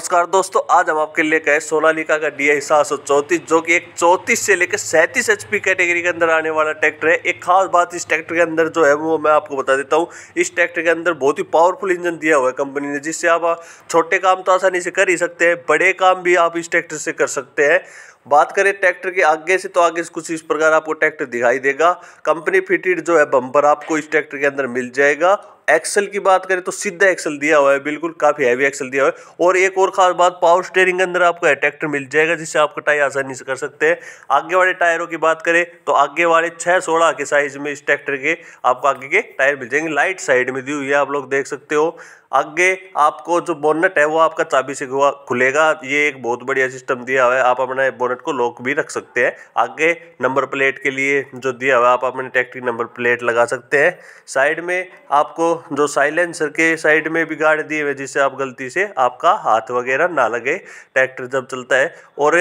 नमस्कार दोस्तों आज हम आपके लिए कहे सोनालिका का डी आई सात सौ चौंतीस जो कि एक चौंतीस से लेकर सैंतीस एच कैटेगरी के अंदर आने वाला ट्रैक्टर है एक खास बात इस ट्रैक्टर के अंदर जो है वो मैं आपको बता देता हूँ इस ट्रैक्टर के अंदर बहुत ही पावरफुल इंजन दिया हुआ है कंपनी ने जिससे आप छोटे काम तो आसानी से कर ही सकते हैं बड़े काम भी आप इस ट्रैक्टर से कर सकते हैं बात करें ट्रैक्टर के आगे से तो आगे से कुछ इस प्रकार आपको ट्रैक्टर दिखाई देगा कंपनी फिटेड जो है बम्पर आपको इस ट्रैक्टर के अंदर मिल जाएगा एक्सल की बात करें तो सीधा एक्सल दिया हुआ है बिल्कुल काफ़ी हैवी एक्सल दिया हुआ है और एक और खास बात पावर स्टेयरिंग के अंदर आपको ट्रैक्टर मिल जाएगा जिससे आप कटाई आसानी से कर सकते हैं आगे वाले टायरों की बात करें तो आगे वाले छह सोलह के साइज में इस ट्रैक्टर के आपको आगे के टायर मिल जाएंगे लाइट साइड में दी हुई है आप लोग देख सकते हो आगे आपको जो बोनट है वो आपका चाबी से खुलेगा ये एक बहुत बढ़िया सिस्टम दिया हुआ है आप अपना बोनट को लॉक भी रख सकते हैं आगे नंबर प्लेट के लिए जो दिया हुआ आप अपने टैक्टिक नंबर प्लेट लगा सकते हैं साइड में आपको जो साइलेंसर के साइड में भी गाड़ दिए हुए जिससे आप गलती से आपका हाथ वगैरह ना लगे ट्रैक्टर जब चलता है और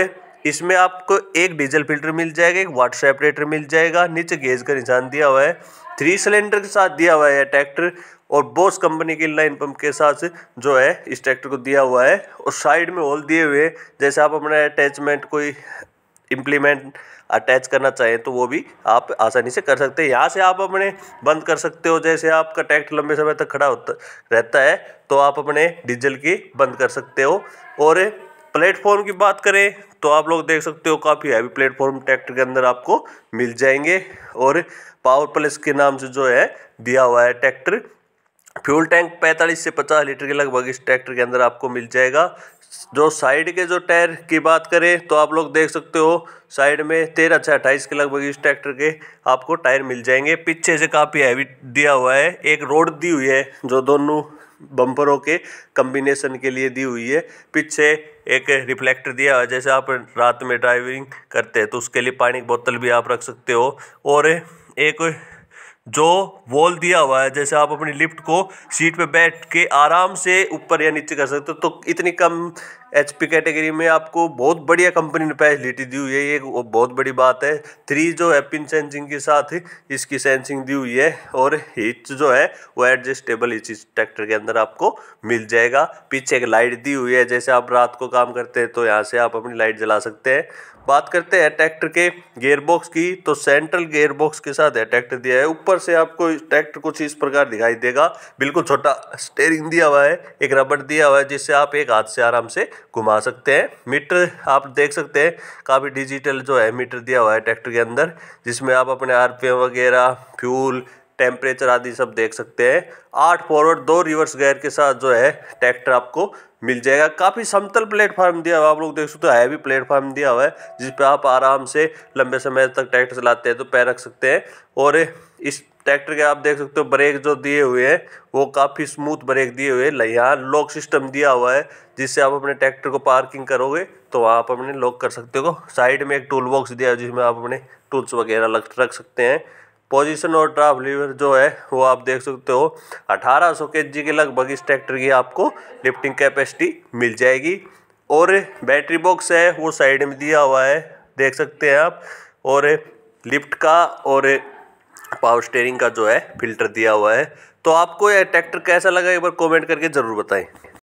इसमें आपको एक डीजल फिल्टर मिल जाएगा एक वाटर सेपरेटर मिल जाएगा नीचे गेज का निशान दिया हुआ है थ्री सिलेंडर के साथ दिया हुआ है ट्रैक्टर और बोस कंपनी के लाइन पंप के साथ जो है इस ट्रैक्टर को दिया हुआ है और साइड में होल दिए हुए जैसे आप अपना अटैचमेंट कोई इम्प्लीमेंट अटैच करना चाहें तो वो भी आप आसानी से कर सकते हैं यहाँ से आप अपने बंद कर सकते हो जैसे आपका ट्रैक्टर लंबे समय तक खड़ा होता रहता है तो आप अपने डीजल की बंद कर सकते हो और प्लेटफॉर्म की बात करें तो आप लोग देख सकते हो काफ़ी हैवी प्लेटफॉर्म ट्रैक्टर के अंदर आपको मिल जाएंगे और पावर प्लस के नाम से जो है दिया हुआ है ट्रैक्टर फ्यूल टैंक 45 से 50 लीटर के लगभग इस ट्रैक्टर के अंदर आपको मिल जाएगा जो साइड के जो टायर की बात करें तो आप लोग देख सकते हो साइड में तेरह से अट्ठाईस के लगभग इस ट्रैक्टर के आपको टायर मिल जाएंगे पीछे से काफ़ी हैवी दिया हुआ है एक रोड दी हुई है जो दोनों बम्परों के कम्बिनेशन के लिए दी हुई है पीछे एक रिफ्लेक्टर दिया है जैसे आप रात में ड्राइविंग करते हैं तो उसके लिए पानी की बोतल भी आप रख सकते हो और एक जो वॉल दिया हुआ है जैसे आप अपनी लिफ्ट को सीट पे बैठ के आराम से ऊपर या नीचे कर सकते हो तो इतनी कम एच पी कैटेगरी में आपको बहुत बढ़िया कंपनी ने फैसिलिटी दी हुई है ये बहुत बड़ी बात है थ्री जो है पिन सेंसिंग के साथ इसकी सेंसिंग दी हुई है और हिच जो है वो एडजस्टेबल इस ट्रैक्टर के अंदर आपको मिल जाएगा पीछे एक लाइट दी हुई है जैसे आप रात को काम करते हैं तो यहाँ से आप अपनी लाइट जला सकते हैं बात करते हैं ट्रैक्टर के गेयरबॉक्स की तो सेंट्रल गेयरबॉक्स के साथ ट्रैक्टर दिया है ऊपर से आपको ट्रैक्टर कुछ इस प्रकार दिखाई देगा बिल्कुल छोटा स्टेयरिंग दिया हुआ है एक रबड़ दिया हुआ है जिससे आप एक हाथ से आराम से घुमा सकते हैं मीटर आप देख सकते हैं काफ़ी डिजिटल जो है मीटर दिया हुआ है ट्रैक्टर के अंदर जिसमें आप अपने आर वगैरह फ्यूल टेम्परेचर आदि सब देख सकते हैं आठ फॉरवर्ड दो रिवर्स गेयर के साथ जो है ट्रैक्टर आपको मिल जाएगा काफ़ी समतल प्लेटफार्म दिया हुआ आप लोग देख सकते हो हैवी प्लेटफार्म दिया हुआ है जिस पर आप आराम से लंबे समय तक ट्रैक्टर चलाते हैं तो पैर रख सकते हैं और इस ट्रैक्टर के आप देख सकते हो ब्रेक जो दिए हुए हैं वो काफ़ी स्मूथ ब्रेक दिए हुए हैं यहाँ लॉक सिस्टम दिया हुआ है जिससे आप अपने ट्रैक्टर को पार्किंग करोगे तो आप अपने लॉक कर सकते हो साइड में एक टूल बॉक्स दिया है जिसमें आप अपने टूल्स वगैरह रख सकते हैं पोजीशन और ड्राफ लीवर जो है वो आप देख सकते हो अठारह सौ के जी के लगभग इस ट्रैक्टर की आपको लिफ्टिंग कैपेसिटी मिल जाएगी और बैटरी बॉक्स है वो साइड में दिया हुआ है देख सकते हैं आप और लिफ्ट का और पावर स्टेयरिंग का जो है फिल्टर दिया हुआ है तो आपको यह ट्रैक्टर कैसा लगा एक बार कमेंट करके ज़रूर बताएं